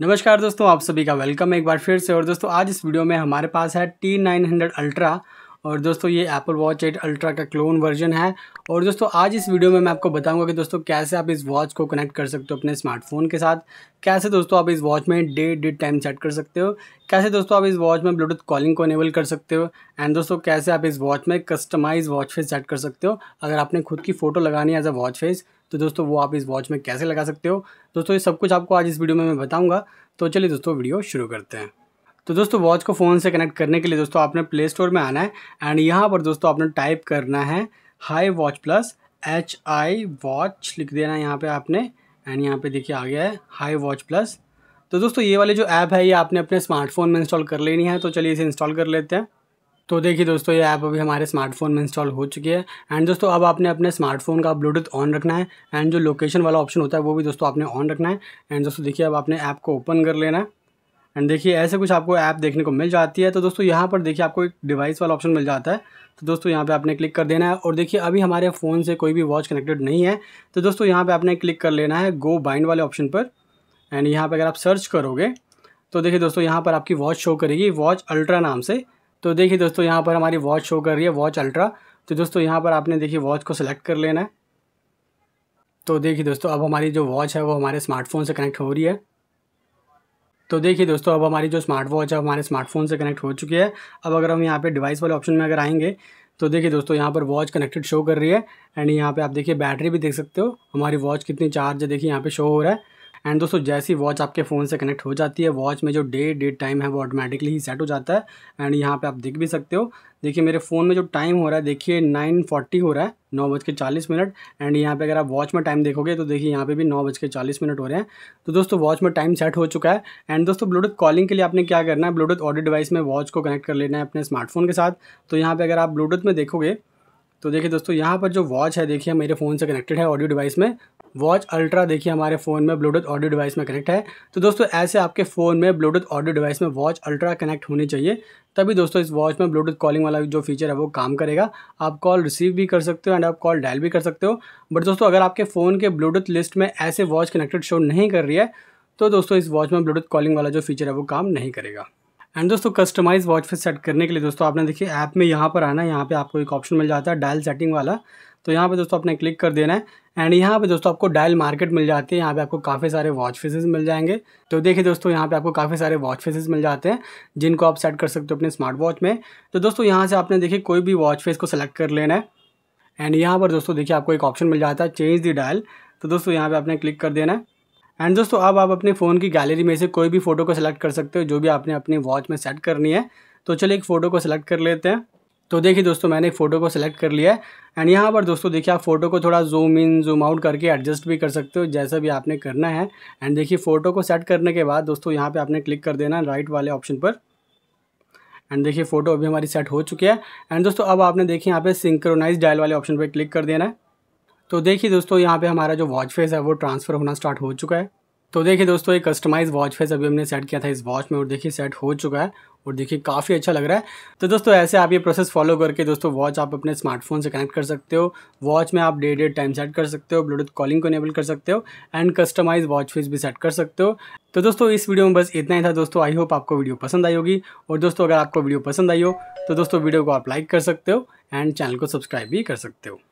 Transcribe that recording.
नमस्कार दोस्तों आप सभी का वेलकम है एक बार फिर से और दोस्तों आज इस वीडियो में हमारे पास है T900 अल्ट्रा और दोस्तों ये एप्पल वॉच एट अल्ट्रा का क्लोन वर्जन है और दोस्तों आज इस वीडियो में मैं आपको बताऊंगा कि दोस्तों कैसे आप इस वॉच को कनेक्ट कर सकते हो अपने स्मार्टफोन के साथ कैसे दोस्तों आप इस वॉच में डे डेट टाइम सेट कर सकते हो कैसे दोस्तों आप इस वॉच में ब्लूटूथ कॉलिंग को इनेबल कर सकते हो एंड दोस्तों कैसे आप इस वॉच में कस्टमाइज वॉच फेस सेट कर सकते हो अगर आपने खुद की फ़ोटो लगानी है एज अ वॉच फेस तो दोस्तों वो आप इस वॉच में कैसे लगा सकते हो दोस्तों ये सब कुछ आपको आज इस वीडियो में मैं बताऊँगा तो चलिए दोस्तों वीडियो शुरू करते हैं तो दोस्तों वॉच को फ़ोन से कनेक्ट करने के लिए दोस्तों आपने प्ले स्टोर में आना है एंड यहाँ पर दोस्तों आपने टाइप करना है hi watch plus H I watch लिख देना है यहाँ पर आपने एंड यहाँ पे देखिए आ गया है हाई वॉच प्लस तो दोस्तों ये वाले जो ऐप है ये आपने अपने स्मार्टफोन में इंस्टॉल कर लेनी है तो चलिए इसे इंस्टॉल कर लेते हैं तो देखिए दोस्तों ये ऐप अभी हमारे स्मार्टफोन में इंस्टॉल हो चुकी है एंड दोस्तों अब आपने अपने स्मार्टफोन का ब्लूटूथ ऑन रखना है एंड जो लोकेशन वाला ऑप्शन होता है वो भी दोस्तों आपने ऑन रखना है एंड दोस्तों देखिए अब आपने ऐप को ओपन कर लेना है एंड देखिए ऐसे कुछ आपको ऐप देखने को मिल जाती है तो दोस्तों यहाँ पर देखिए आपको एक डिवाइस वाला ऑप्शन मिल जाता है तो दोस्तों यहाँ पे आपने क्लिक कर देना है और देखिए अभी हमारे फ़ोन से कोई भी वॉच कनेक्टेड नहीं है तो दोस्तों यहाँ पे आपने क्लिक कर लेना है गो बाइंड वाले ऑप्शन पर एंड यहाँ पर अगर आप सर्च करोगे तो देखिए दोस्तों यहाँ पर आपकी वॉच शो करेगी वॉच अल्ट्रा नाम से तो देखिए दोस्तों यहाँ पर हमारी वॉच शो कर रही है वॉच अल्ट्रा तो दोस्तों यहाँ पर आपने देखिए वॉच को सेलेक्ट कर लेना है तो देखिए दोस्तों अब हमारी जो वॉच है वो हमारे स्मार्टफोन से कनेक्ट हो रही है तो देखिए दोस्तों अब हमारी जो स्मार्ट वॉच है हमारे स्मार्टफोन से कनेक्ट हो चुकी है अब अगर हम यहाँ पे डिवाइस वाले ऑप्शन में अगर आएंगे तो देखिए दोस्तों यहाँ पर वॉच कनेक्टेड शो कर रही है एंड यहाँ पे आप देखिए बैटरी भी देख सकते हो हमारी वॉच कितनी चार्ज है देखिए यहाँ पे शो हो रहा है एंड दोस्तों जैसी वॉच आपके फ़ोन से कनेक्ट हो जाती है वॉच में जो डे डेट टाइम है वो ऑटोमेटिकली ही सेट हो जाता है एंड यहाँ पर आप देख भी सकते हो देखिए मेरे फ़ोन में जो टाइम हो रहा है देखिए नाइन फोर्टी हो रहा है नौ बज के चालीस मिनट एंड यहाँ पे अगर आप वॉच में टाइम देखोगे तो देखिए यहाँ पे भी नौ बज के चालीस मिनट हो रहे हैं तो दोस्तों वॉच में टाइम सेट हो चुका है एंड दोस्तों ब्लूटूथ कॉलिंग के लिए आपने क्या करना है ब्लूटूथ ऑडियो डिवाइस में वॉच को कनेक्ट कर लेना है अपने स्मार्टफोन के साथ तो यहाँ पर अगर आप ब्लूटूथ में देखोगे तो देखिए दोस्तों यहाँ पर जो वॉच है देखिए मेरे फ़ोन से कनेक्टेड है ऑडियो डिवाइस में वॉच अल्ट्रा देखिए हमारे फ़ोन में ब्लूटूथ ऑडियो डिवाइस में कनेक्ट है तो दोस्तों ऐसे आपके फ़ोन में ब्लूटूथ ऑडियो डिवाइस में वॉच अल्ट्रा कनेक्ट होनी चाहिए तभी दोस्तों इस वॉच में ब्लूटूथ कॉलिंग वाला जो फीचर है वो काम करेगा आप कॉल रिसीव भी कर सकते हो एंड आप कॉल डायल भी कर सकते हो बट दोस्तों अगर आपके फ़ोन के ब्लूटूथ लिस्ट में ऐसे वॉच कनेक्टेड शो नहीं कर रही है तो दोस्तों इस वॉच में ब्लूटूथ कॉलिंग वाला जो फीचर है वो काम नहीं करेगा एंड दोस्तों कस्टमाइज वॉच फेस सेट करने के लिए दोस्तों आपने देखिए ऐप में यहाँ पर आना है यहाँ पर आपको एक ऑप्शन मिल जाता है डायल सेटिंग वाला तो यहाँ पे दोस्तों आपने क्लिक कर देना है एंड यहाँ पे दोस्तों आपको डायल मार्केट मिल जाती है यहाँ पे आपको काफ़ी सारे वॉच फेसेस मिल जाएंगे तो देखिए दोस्तों यहाँ पे आपको काफ़ी सारे वॉच फेसेस मिल जाते हैं जिनको आप सेट कर सकते हो अपने स्मार्ट वॉच में तो दोस्तों यहाँ से आपने देखिए कोई भी वॉच फेस को सेलेक्ट कर लेना है एंड यहाँ पर दोस्तों देखिए आपको एक ऑप्शन मिल जाता है चेंज दी डायल तो दोस्तों यहाँ पर आपने क्लिक कर देना है एंड दोस्तों अब आप अपने फ़ोन की गैलरी में से कोई भी फ़ोटो को सेलेक्ट कर सकते हो जो भी आपने अपनी वॉच में सेट करनी है तो चलिए एक फ़ोटो को सिलेक्ट कर लेते हैं तो देखिए दोस्तों मैंने एक फ़ोटो को सिलेक्ट कर लिया है एंड यहाँ पर दोस्तों देखिए आप फ़ोटो को थोड़ा जूम इन जूम आउट करके एडजस्ट भी कर सकते हो जैसा भी आपने करना है एंड देखिए फ़ोटो को सेट करने के बाद दोस्तों यहाँ पर आपने क्लिक कर देना राइट वाले ऑप्शन पर एंड देखिए फ़ोटो अभी हमारी सेट हो चुकी है एंड दोस्तों अब आपने देखिए यहाँ पे सिंक्रोनाइज डायल वाले ऑप्शन पर क्लिक कर देना है तो देखिए दोस्तों यहाँ पे हमारा जो वॉच फेस है वो ट्रांसफ़र होना स्टार्ट हो चुका है तो देखिए दोस्तों एक कस्टमाइज वॉच फेस अभी हमने सेट किया था इस वॉच में और देखिए सेट हो चुका है और देखिए काफ़ी अच्छा लग रहा है तो दोस्तों ऐसे आप ये प्रोसेस फॉलो करके दोस्तों वॉच आप अपने स्मार्टफोन से कनेक्ट कर सकते हो वॉच में आप डे डे टाइम सेट कर सकते हो ब्लूटूथ कॉलिंग को इनेबल कर सकते हो एंड कस्टमाइज वॉच फेस भी सेट कर सकते हो तो दोस्तों इस वीडियो में बस इतना ही था दोस्तों आई होप आपको वीडियो पसंद आई होगी और दोस्तों अगर आपको वीडियो पसंद आई हो तो दोस्तों वीडियो को आप लाइक कर सकते हो एंड चैनल को सब्सक्राइब भी कर सकते हो